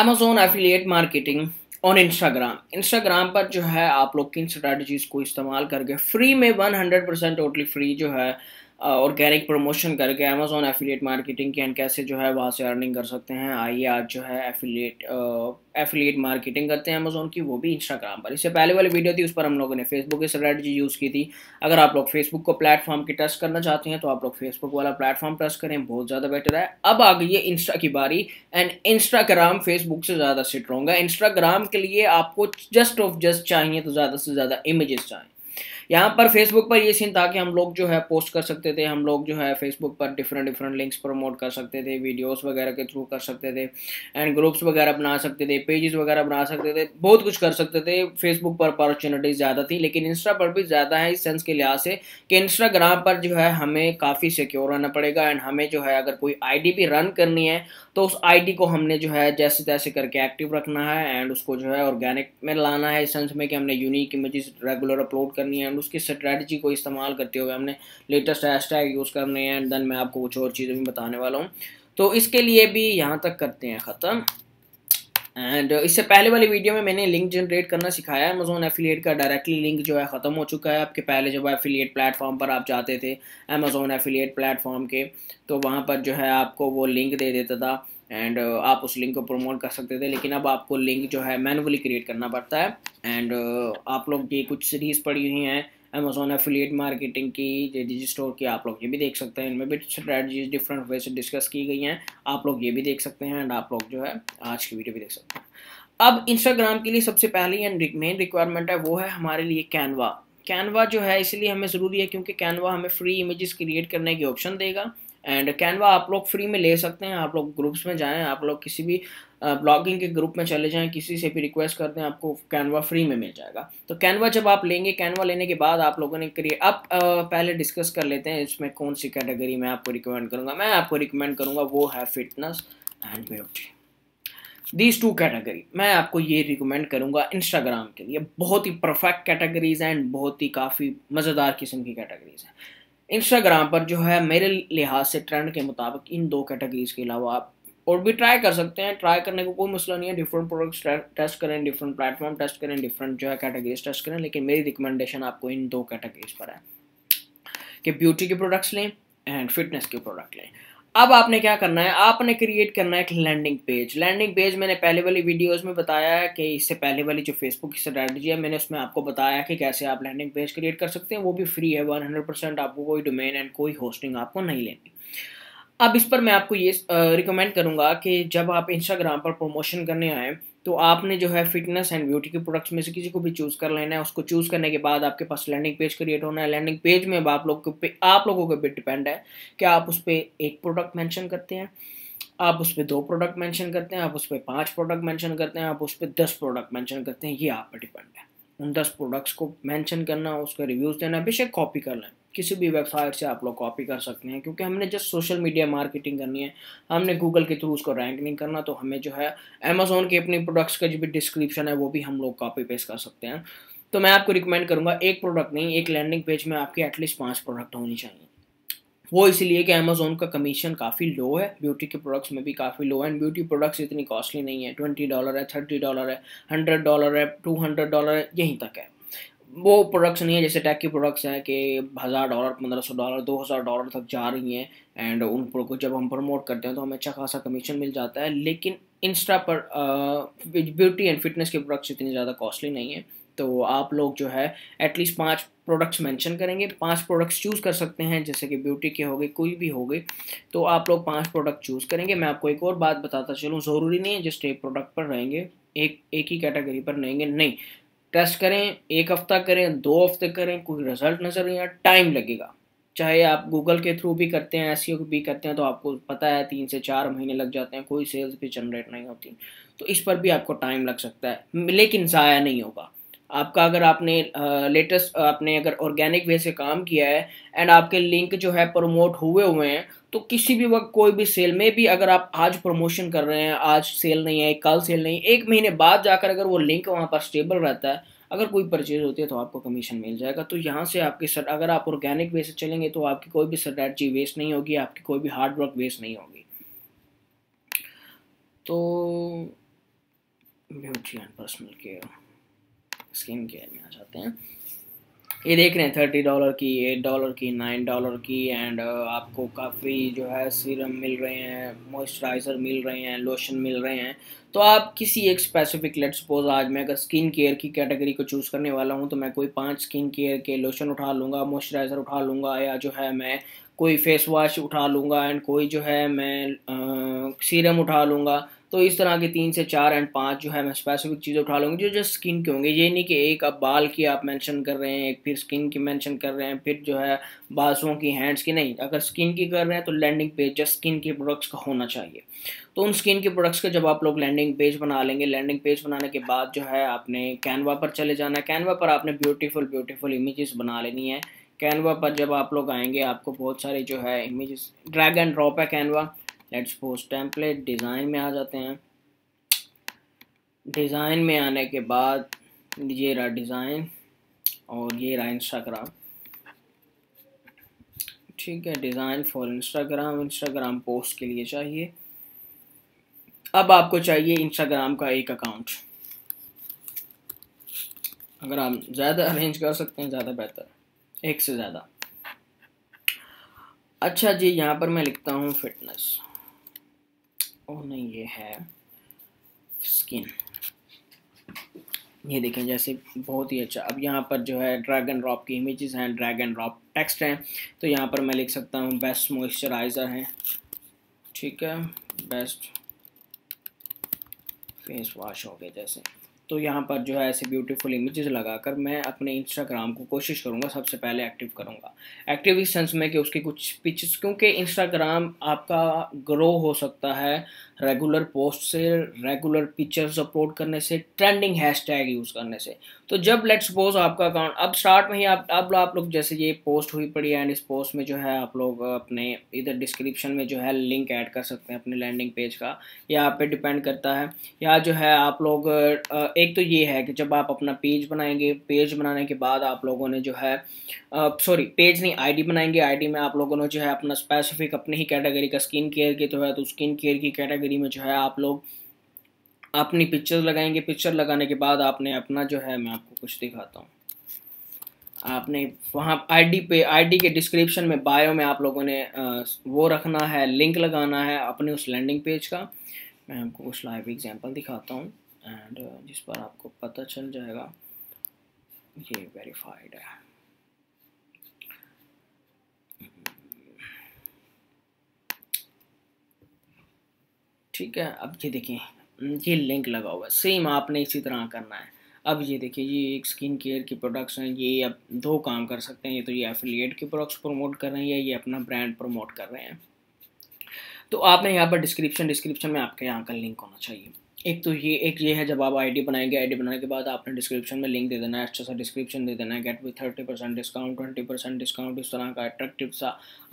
Amazon affiliate marketing on Instagram Instagram पर जो है आप लोग किन स्ट्रेटजीज को इस्तेमाल करके फ्री में 100 परसेंट टोटली फ्री जो है ऑर्गेनिक प्रमोशन करके अमेजोन एफिलिएट मार्केटिंग की एंड कैसे जो है वहाँ से अर्निंग कर सकते हैं आइए आज जो है एफिलिएट एफिलिएट मार्केटिंग करते हैं अमेजोन की वो भी इंस्टाग्राम पर इससे पहले वाली वीडियो थी उस पर हम लोगों ने फेसबुक की स्ट्रैटेजी यूज़ की थी अगर आप लोग फेसबुक को प्लेटफॉर्म की ट्रस्ट करना चाहते हैं तो आप लोग फेसबुक वाला प्लेटफॉर्म टच करें बहुत ज़्यादा बेटर है अब आ गई है इंस्टा की बारी एंड इंस्टाग्राम फेसबुक से ज़्यादा सिट रहूँगा इंस्टाग्राम के लिए आपको जस्ट ऑफ जस्ट चाहिए तो ज़्यादा से ज़्यादा इमेजेस चाहिए यहाँ पर फेसबुक पर ये सीन था कि हम लोग जो है पोस्ट कर सकते थे हम लोग जो है फेसबुक पर डिफरेंट डिफरेंट लिंक्स प्रमोट कर सकते थे वीडियोस वगैरह के थ्रू कर सकते थे एंड ग्रुप्स वगैरह बना सकते थे पेजेस वगैरह बना सकते थे बहुत कुछ कर सकते थे फेसबुक पर अपॉर्चुनिटीज़ ज़्यादा थी लेकिन इंस्टा पर भी ज़्यादा है इस सेंस के लिहाज से कि इंस्टाग्राम पर जो है हमें काफ़ी सिक्योर रहना पड़ेगा एंड हमें जो है अगर कोई आई भी रन करनी है तो उस आईडी को हमने जो है जैसे तैसे करके एक्टिव रखना है एंड उसको जो है ऑर्गेनिक में लाना है इस सेंस में कि हमने यूनिक इमेजेस रेगुलर अपलोड करनी है एंड उसकी स्ट्रेटजी को इस्तेमाल करते हुए हमने लेटेस्ट हैश टैग यूज़ करने हैं एंड देन मैं आपको कुछ और चीज़ें भी बताने वाला हूँ तो इसके लिए भी यहाँ तक करते हैं ख़त्म एंड uh, इससे पहले वाली वीडियो में मैंने लिंक जनरेट करना सिखाया है अमेजोन एफिलिएट का डायरेक्टली लिंक जो है ख़त्म हो चुका है आपके पहले जब एफिलिएट प्लेटफॉर्म पर आप जाते थे अमेजोन एफिलिएट प्लेटफॉर्म के तो वहाँ पर जो है आपको वो लिंक दे देता था एंड uh, आप उस लिंक को प्रमोट कर सकते थे लेकिन अब आपको लिंक जो है मैनुअली क्रिएट करना पड़ता है एंड uh, आप लोग की कुछ सीरीज़ पड़ी हुई हैं अमेजोन एफिलिएट मार्केटिंग की डिजी स्टोर की आप लोग ये भी देख सकते हैं इनमें भी स्ट्रैटजीज डिफरेंट वे से डिस्कस की गई हैं आप लोग ये भी देख सकते हैं एंड आप लोग जो है आज की वीडियो भी देख सकते हैं अब इंस्टाग्राम के लिए सबसे पहली एंड मेन रिक्वायरमेंट है वो है हमारे लिए कैनवा कैनवा जो है इसलिए हमें ज़रूरी है क्योंकि कैनवा हमें फ्री इमेजेस क्रिएट करने की ऑप्शन देगा एंड कैनवा आप लोग फ्री में ले सकते हैं आप लोग ग्रुप्स में जाएं आप लोग किसी भी ब्लॉगिंग के ग्रुप में चले जाएं किसी से भी रिक्वेस्ट कर दें आपको कैनवा फ्री में मिल जाएगा तो कैनवा जब आप लेंगे कैनवा लेने के बाद आप लोगों ने करिए आप पहले डिस्कस कर लेते हैं इसमें कौन सी कैटेगरी मैं आपको रिकमेंड करूँगा मैं आपको रिकमेंड करूँगा वो है fitness and beauty these two category मैं आपको ये रिकमेंड करूँगा इंस्टाग्राम के लिए बहुत ही परफेक्ट कैटेगरीज हैं एंड बहुत ही काफ़ी मज़ेदार किस्म की कैटेगरीज हैं इंस्टाग्राम पर जो है मेरे लिहाज से ट्रेंड के मुताबिक इन दो कैटेगरीज के अलावा आप और भी ट्राई कर सकते हैं ट्राई करने को कोई मसला नहीं है डिफरेंट प्रोडक्ट्स टेस्ट करें डिफरेंट प्लेटफॉर्म टेस्ट करें डिफरेंट जो है कैटेगरीज टेस्ट करें लेकिन मेरी रिकमेंडेशन आपको इन दो कैटेगरीज पर है कि ब्यूटी के प्रोडक्ट्स लें एंड फिटनेस के प्रोडक्ट लें अब आपने क्या करना है आपने क्रिएट करना है एक लैंडिंग पेज लैंडिंग पेज मैंने पहले वाली वीडियोस में बताया है कि इससे पहले वाली जो फेसबुक की स्ट्रैटेजी है मैंने उसमें आपको बताया कि कैसे आप लैंडिंग पेज क्रिएट कर सकते हैं वो भी फ्री है 100% आपको कोई डोमेन एंड कोई होस्टिंग आपको नहीं लेनी अब इस पर मैं आपको ये रिकमेंड करूँगा कि जब आप इंस्टाग्राम पर प्रमोशन करने आएँ तो आपने जो है फिटनेस एंड ब्यूटी के प्रोडक्ट्स में से किसी को भी चूज़ कर लेना है उसको चूज़ करने के बाद आपके पास लैंडिंग पेज क्रिएट होना है लैंडिंग पेज में आप लोग पे आप लोगों के पे डिपेंड है कि आप उस पर एक प्रोडक्ट मेंशन करते हैं आप उस पर दो प्रोडक्ट मेंशन करते हैं आप उस पर पाँच प्रोडक्ट मैंशन करते हैं आप उस पर दस प्रोडक्ट मैंशन करते हैं ये आप पर डिपेंड है उन दस प्रोडक्ट्स को मैंशन करना उसका रिव्यूज़ देना बेशक कॉपी कर लें किसी भी वेबसाइट से आप लोग कॉपी कर सकते हैं क्योंकि हमने जस्ट सोशल मीडिया मार्केटिंग करनी है हमने गूगल के थ्रू उसको रैंक नहीं करना तो हमें जो है अमेजोन के अपने प्रोडक्ट्स का जो भी डिस्क्रिप्शन है वो भी हम लोग कॉपी पेस्ट कर सकते हैं तो मैं आपको रिकमेंड करूँगा एक प्रोडक्ट नहीं एक लैंडिंग पेज में आपके एटलीस्ट पाँच प्रोडक्ट होनी चाहिए वो इसलिए कि अमेजोन का कमीशन काफ़ी लो है ब्यूटी के प्रोडक्ट्स में भी काफ़ी लो है एंड ब्यूटी प्रोडक्ट्स इतनी कॉस्टली नहीं है ट्वेंटी डॉलर है थर्टी डॉलर है हंड्रेड डॉलर है टू हंड्रेड डॉलर है यहीं तक है वो प्रोडक्ट्स नहीं है जैसे टैक की प्रोडक्ट्स हैं कि हज़ार डॉलर पंद्रह सौ डॉलर दो हज़ार डॉलर तक जा रही हैं एंड उन को जब हम प्रमोट करते हैं तो हमें अच्छा खासा कमीशन मिल जाता है लेकिन इंस्टा पर ब्यूटी एंड फिटनेस के प्रोडक्ट्स इतने ज़्यादा कॉस्टली नहीं है तो आप लोग जो है एटलीस्ट पाँच प्रोडक्ट्स मेंशन करेंगे तो पांच प्रोडक्ट्स चूज़ कर सकते हैं जैसे कि ब्यूटी के हो गए कोई भी हो गए तो आप लोग पांच प्रोडक्ट चूज़ करेंगे मैं आपको एक और बात बताता चलूँ ज़रूरी नहीं है जस्ट एक प्रोडक्ट पर रहेंगे एक एक ही कैटेगरी पर रहेंगे नहीं टेस्ट करें एक हफ्ता करें दो हफ्ते करें कोई रिजल्ट नज़र नहीं आया टाइम लगेगा चाहे आप गूगल के थ्रू भी करते हैं एस e भी करते हैं तो आपको पता है तीन से चार महीने लग जाते हैं कोई सेल्स भी जनरेट नहीं होती तो इस पर भी आपको टाइम लग सकता है लेकिन ज़ाया नहीं होगा आपका अगर आपने लेटेस्ट आपने अगर ऑर्गेनिक वे से काम किया है एंड आपके लिंक जो है प्रमोट हुए हुए हैं तो किसी भी वक्त कोई भी सेल में भी अगर आप आज प्रमोशन कर रहे हैं आज सेल नहीं है कल सेल नहीं एक महीने बाद जाकर अगर वो लिंक वहाँ पर स्टेबल रहता है अगर कोई परचेज होती है तो आपको कमीशन मिल जाएगा तो यहाँ से आपके सर अगर आप ऑर्गेनिक वे से चलेंगे तो आपकी कोई भी स्ट्रैटी वेस्ट नहीं होगी आपकी कोई भी हार्ड वर्क वेस्ट नहीं होगी तो beauty and personal care skin care में आ जाते हैं ये देख रहे हैं थर्टी डॉलर की एट डॉलर की नाइन डॉलर की एंड आपको काफ़ी जो है सीरम मिल रहे हैं मॉइस्चराइज़र मिल रहे हैं लोशन मिल रहे हैं तो आप किसी एक स्पेसिफिक लेट सपोज आज मैं अगर स्किन केयर की कैटेगरी को चूज़ करने वाला हूँ तो मैं कोई पांच स्किन केयर के लोशन उठा लूँगा मॉइस्चराइज़र उठा लूँगा या जो है मैं कोई फेस वॉश उठा लूँगा एंड कोई जो है मैं आ, सीरम उठा लूँगा तो इस तरह के तीन से चार एंड पाँच जो है मैं स्पेसिफिक चीज़ें उठा लूँगी जो जो स्किन के होंगे ये नहीं कि एक अब बाल की आप मेंशन कर रहे हैं एक फिर स्किन की मेंशन कर रहे हैं फिर जो है बाजुओं की हैंड्स की नहीं अगर स्किन की कर रहे हैं तो लैंडिंग पेज जस्ट स्किन के प्रोडक्ट्स का होना चाहिए तो उन स्किन के प्रोडक्ट्स का जब आप लोग लैंडिंग पेज बना लेंगे लैंडिंग पेज बनाने के बाद जो है आपने कैनवा पर चले जाना है कैनवा पर आपने ब्यूटीफुल ब्यूटीफुल इमेजेस बना लेनी है कैनवा पर जब आप लोग आएंगे आपको बहुत सारे जो है इमेजेस ड्रैग एंड ड्रॉप है Canva let's suppose template design में आ जाते हैं डिज़ाइन में आने के बाद ये रहा डिज़ाइन और ये रहा इंस्टाग्राम ठीक है design for Instagram Instagram post के लिए चाहिए अब आपको चाहिए इंस्टाग्राम का एक अकाउंट अगर आप ज़्यादा अरेंज कर सकते हैं ज़्यादा बेहतर एक से ज़्यादा अच्छा जी यहाँ पर मैं लिखता हूँ फिटनेस और नहीं ये है स्किन ये देखें जैसे बहुत ही अच्छा अब यहाँ पर जो है ड्रैगन रॉप ड्रॉप की इमेजेस हैं ड्रैगन रॉप ड्रॉप टेक्स्ट हैं तो यहाँ पर मैं लिख सकता हूँ बेस्ट मॉइस्चराइज़र हैं ठीक है बेस्ट फेस वॉश हो गया जैसे तो यहाँ पर जो है ऐसे ब्यूटीफुल इमेजेस लगाकर मैं अपने इंस्टाग्राम को कोशिश करूँगा सबसे पहले एक्टिव करूँगा एक्टिव इस सेंस में कि उसके कुछ पिक्चर्स क्योंकि इंस्टाग्राम आपका ग्रो हो सकता है रेगुलर पोस्ट से रेगुलर पिक्चर्स अपलोड करने से ट्रेंडिंग हैशटैग यूज़ करने से तो जब लेट्स सपोज आपका अकाउंट अब स्टार्ट में ही आप अब आप लोग जैसे ये पोस्ट हुई पड़ी है एंड इस पोस्ट में जो है आप लोग अपने इधर डिस्क्रिप्शन में जो है लिंक ऐड कर सकते हैं अपने लैंडिंग पेज का या आप पे डिपेंड करता है या जो है आप लोग एक तो ये है कि जब आप अपना पेज बनाएंगे पेज बनाने के बाद आप लोगों ने जो है सॉरी पेज नहीं आईडी बनाएंगे आईडी में आप लोगों ने जो है अपना स्पेसिफिक अपनी ही कैटेगरी का स्किन केयर की तो है तो स्किन केयर की कैटेगरी में जो है आप लोग अपनी पिक्चर लगाएंगे पिक्चर लगाने के बाद आपने अपना जो है मैं आपको कुछ दिखाता हूँ आपने वहाँ आईडी पे आईडी के डिस्क्रिप्शन में बायो में आप लोगों ने वो रखना है लिंक लगाना है अपने उस लैंडिंग पेज का मैं आपको कुछ लाइव एग्जांपल दिखाता हूँ एंड uh, जिस पर आपको पता चल जाएगा ये वेरीफाइड है ठीक है अब ये देखिए ये लिंक लगा हुआ है सेम आपने इसी तरह करना है अब ये देखिए ये एक स्किन केयर की प्रोडक्ट्स हैं ये अब दो काम कर सकते हैं ये तो ये एफिलिएट के प्रोडक्ट्स प्रमोट कर रहे हैं या ये अपना ब्रांड प्रमोट कर रहे हैं तो आपने यहाँ पर डिस्क्रिप्शन डिस्क्रिप्शन में आपके यहाँ का लिंक होना चाहिए एक तो ये एक ये है जब आप आईडी बनाएंगे आईडी बनाने के बाद आपने डिस्क्रिप्शन में लिंक दे देना है अच्छा सा डिस्क्रिप्शन दे देना है get with thirty percent discount twenty percent discount इस तरह का अट्रैक्टिव सा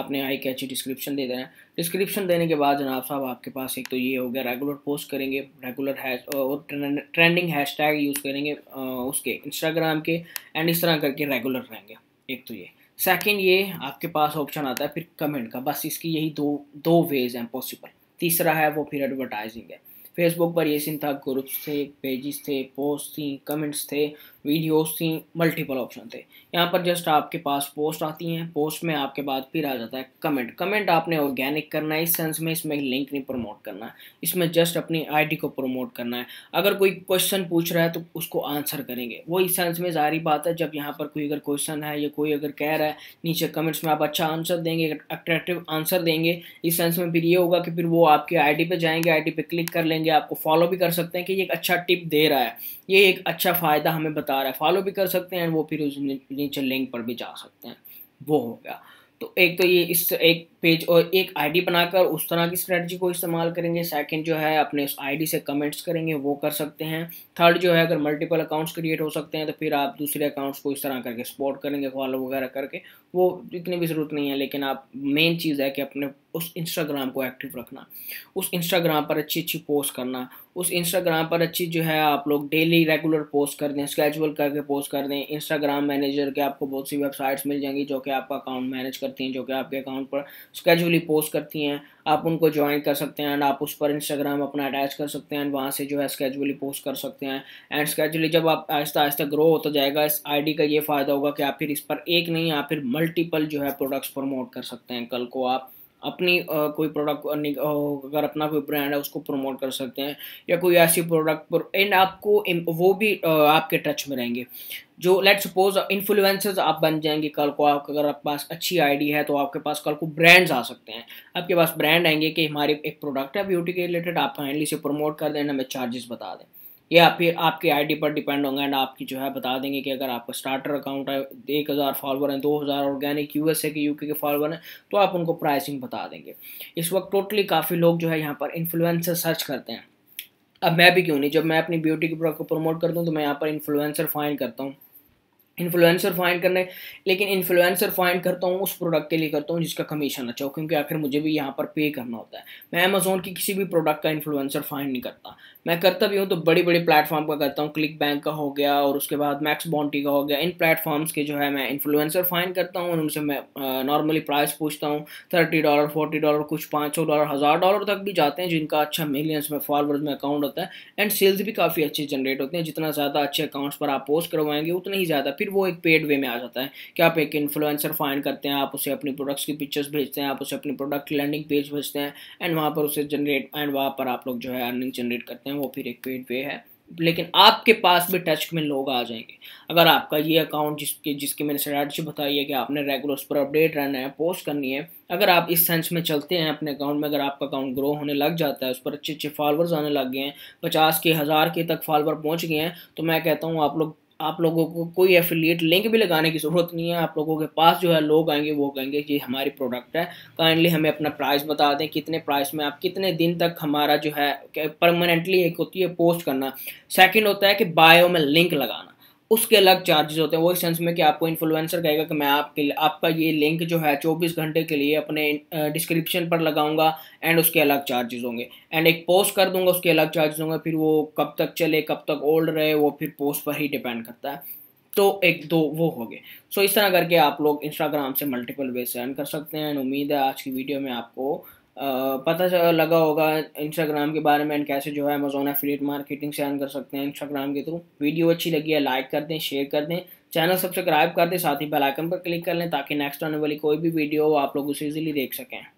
आपने आई कैची डिस्क्रिप्शन दे देना है डिस्क्रिप्शन देने के बाद जनाब साहब आपके पास एक तो ये हो गया रेगुलर पोस्ट करेंगे रेगुलर हैश और ट्रेंडिंग हैश टैग यूज़ करेंगे उसके इंस्टाग्राम के एंड इस तरह करके रेगुलर रहेंगे एक तो ये सेकेंड ये आपके पास ऑप्शन आता है फिर कमेंट का बस इसकी यही दो दो वेज हैं पॉसिबल तीसरा है वो फिर एडवर्टाइजिंग है फेसबुक पर ये सीन था ग्रुप्स थे पेजेस थे पोस्ट थी कमेंट्स थे वीडियोस थी मल्टीपल ऑप्शन थे यहाँ पर जस्ट आपके पास पोस्ट आती हैं पोस्ट में आपके बाद फिर आ जाता है कमेंट कमेंट आपने ऑर्गेनिक करना है इस सेंस में इसमें लिंक नहीं प्रमोट करना है इसमें जस्ट अपनी आईडी को प्रमोट करना है अगर कोई क्वेश्चन पूछ रहा है तो उसको आंसर करेंगे वो इस सेंस में जारी बात है जब यहाँ पर कोई अगर क्वेश्चन है या कोई अगर कह रहा है नीचे कमेंट्स में आप अच्छा आंसर देंगे अट्रैक्टिव आंसर देंगे इस सेंस में फिर ये होगा कि फिर वो आपकी डी पर जाएंगे डी पर क्लिक कर लेंगे जाएंगे आपको फॉलो भी कर सकते हैं कि ये एक अच्छा टिप दे रहा है ये एक अच्छा फ़ायदा हमें बता रहा है फॉलो भी कर सकते हैं वो फिर उस नीचे लिंक पर भी जा सकते हैं वो हो गया तो एक तो ये इस एक पेज और एक आईडी बनाकर उस तरह की स्ट्रेटजी को इस्तेमाल करेंगे सेकंड जो है अपने उस आईडी से कमेंट्स करेंगे वो कर सकते हैं थर्ड जो है अगर मल्टीपल अकाउंट्स क्रिएट हो सकते हैं तो फिर आप दूसरे अकाउंट्स को इस तरह करके सपोर्ट करेंगे फॉलो वगैरह करके वो इतनी भी ज़रूरत नहीं है लेकिन आप मेन चीज़ है कि अपने उस इंस्टाग्राम को एक्टिव रखना उस इंस्टाग्राम पर अच्छी अच्छी पोस्ट करना उस इंस्टाग्राम पर अच्छी जो है आप लोग डेली रेगुलर पोस्ट कर दें स्केजुअल करके पोस्ट कर दें इंस्टाग्राम मैनेजर के आपको बहुत सी वेबसाइट्स मिल जाएंगी जो कि आपका अकाउंट मैनेज करती हैं जो कि आपके अकाउंट पर स्केजुअली पोस्ट करती हैं आप उनको ज्वाइन कर सकते हैं एंड आप उस पर इंस्टाग्राम अपना अटैच कर सकते हैं एंड वहाँ से जो है स्केजुअली पोस्ट कर सकते हैं एंड स्केजुअली जब आप आहिस्ता आहिस्ता ग्रो होता जाएगा इस आईडी का ये फ़ायदा होगा कि आप फिर इस पर एक नहीं आप फिर मल्टीपल जो है प्रोडक्ट्स प्रमोट कर सकते हैं कल को आप अपनी आ, कोई प्रोडक्ट अगर अपना कोई ब्रांड है उसको प्रमोट कर सकते हैं या कोई ऐसी प्रोडक्ट पर एंड आपको वो भी आ, आपके टच में रहेंगे जो लेट सपोज इन्फ्लुएंसर्स आप बन जाएंगे कल को आप अगर आपके पास अच्छी आईडी है तो आपके पास कल को ब्रांड्स आ सकते हैं आपके पास ब्रांड आएंगे कि हमारे एक प्रोडक्ट है ब्यूटी के रिलेटेड आप काइंडली से प्रमोट कर दें हमें चार्जेस बता दें ये आप फिर आपके आईडी पर डिपेंड होंगे एंड आपकी जो है बता देंगे कि अगर आपका स्टार्टर अकाउंट है एक हज़ार फॉलोअर हैं दो हज़ार ऑर्गेनिक यू एस ए के यू के फॉलोवर हैं तो आप उनको प्राइसिंग बता देंगे इस वक्त टोटली काफ़ी लोग जो है यहाँ पर इन्फ्लुएंसर सर्च करते हैं अब मैं भी क्यों नहीं जब मैं अपनी ब्यूटी के प्रोडक्ट को प्रमोट करता हूँ तो मैं यहाँ पर इन्फ्लुएंसर फाइन करता हूँ इन्फ्लुएंसर फाइंड करने लेकिन इन्फ्लुएंसर फाइंड करता हूँ उस प्रोडक्ट के लिए करता हूँ जिसका कमीशन अच्छा हो क्योंकि आखिर मुझे भी यहाँ पर पे करना होता है मैं अमेजोन की किसी भी प्रोडक्ट का इन्फ्लुएंसर फाइंड नहीं करता मैं करता भी हूँ तो बड़े बड़े प्लेटफॉर्म का करता हूँ क्लिक बैंक का हो गया और उसके बाद मैक्स बॉन्टी का हो गया इन प्लेटफॉर्म्स के जो है मैं इन्फ्लुएंसर फाइंड करता हूँ उनसे मैं नॉर्मली प्राइस पूछता हूँ थर्टी डॉलर फोर्टी डॉलर कुछ पाँच सौ डॉलर हज़ार डॉलर तक भी जाते हैं जिनका अच्छा मिलियंस में फॉरवर्ड में अकाउंट होता है एंड सेल्स भी काफ़ी अच्छे जनरेट होते हैं जितना ज़्यादा अच्छे अकाउंट्स पर आप पोस्ट करवाएंगे उतने ही ज़्यादा फिर वो एक पेड वे में आ जाता है कि आप एक इन्फ्लुएंसर फाइन करते हैं आप उसे अपनी प्रोडक्ट्स की पिक्चर्स भेजते हैं आप उसे अपने प्रोडक्ट लैंडिंग पेज भेजते हैं एंड वहाँ पर उसे जनरेट एंड वहाँ पर आप लोग जो है अर्निंग जनरेट करते हैं वो फिर एक पेड वे है लेकिन आपके पास भी टच में लोग आ जाएंगे अगर आपका ये अकाउंट जिसके जिसके मैंने स्ट्रैटी बताई है कि आपने रेगुलर उस पर अपडेट रहना है पोस्ट करनी है अगर आप इस सेंस में चलते हैं अपने अकाउंट में अगर आपका अकाउंट ग्रो होने लग जाता है उस पर अच्छे अच्छे फॉलोअर्स आने लग गए हैं पचास के हज़ार के तक फॉलोअर पहुंच गए हैं तो मैं कहता हूँ आप लोग आप लोगों को कोई एफिलिएट लिंक भी लगाने की ज़रूरत नहीं है आप लोगों के पास जो है लोग आएंगे वो कहेंगे कि हमारी प्रोडक्ट है काइंडली हमें अपना प्राइस बता दें कितने प्राइस में आप कितने दिन तक हमारा जो है परमानेंटली एक होती है पोस्ट करना सेकेंड होता है कि बायो में लिंक लगाना उसके अलग चार्जेस होते हैं वो इस सेंस में कि आपको इन्फ्लुएंसर कहेगा कि मैं आपके आपका ये लिंक जो है चौबीस घंटे के लिए अपने डिस्क्रिप्शन पर लगाऊंगा एंड उसके अलग चार्जेस होंगे एंड एक पोस्ट कर दूंगा उसके अलग चार्जेस होंगे फिर वो कब तक चले कब तक ओल्ड रहे वो फिर पोस्ट पर ही डिपेंड करता है तो एक दो वो हो गए सो so, इस तरह करके आप लोग इंस्टाग्राम से मल्टीपल वे से अर्न कर सकते हैं एंड उम्मीद है आज की वीडियो में आपको पता लगा होगा इंस्टाग्राम के बारे में एंड कैसे जो है अमेजोन एफिलेट मार्केटिंग से अर्न कर सकते हैं इंस्टाग्राम के थ्रू वीडियो अच्छी लगी है लाइक कर दें शेयर कर दें चैनल सब्सक्राइब कर दें साथ ही बेल आइकन पर क्लिक कर लें ताकि नेक्स्ट आने वाली कोई भी वीडियो आप लोग उसे इजीली देख सकें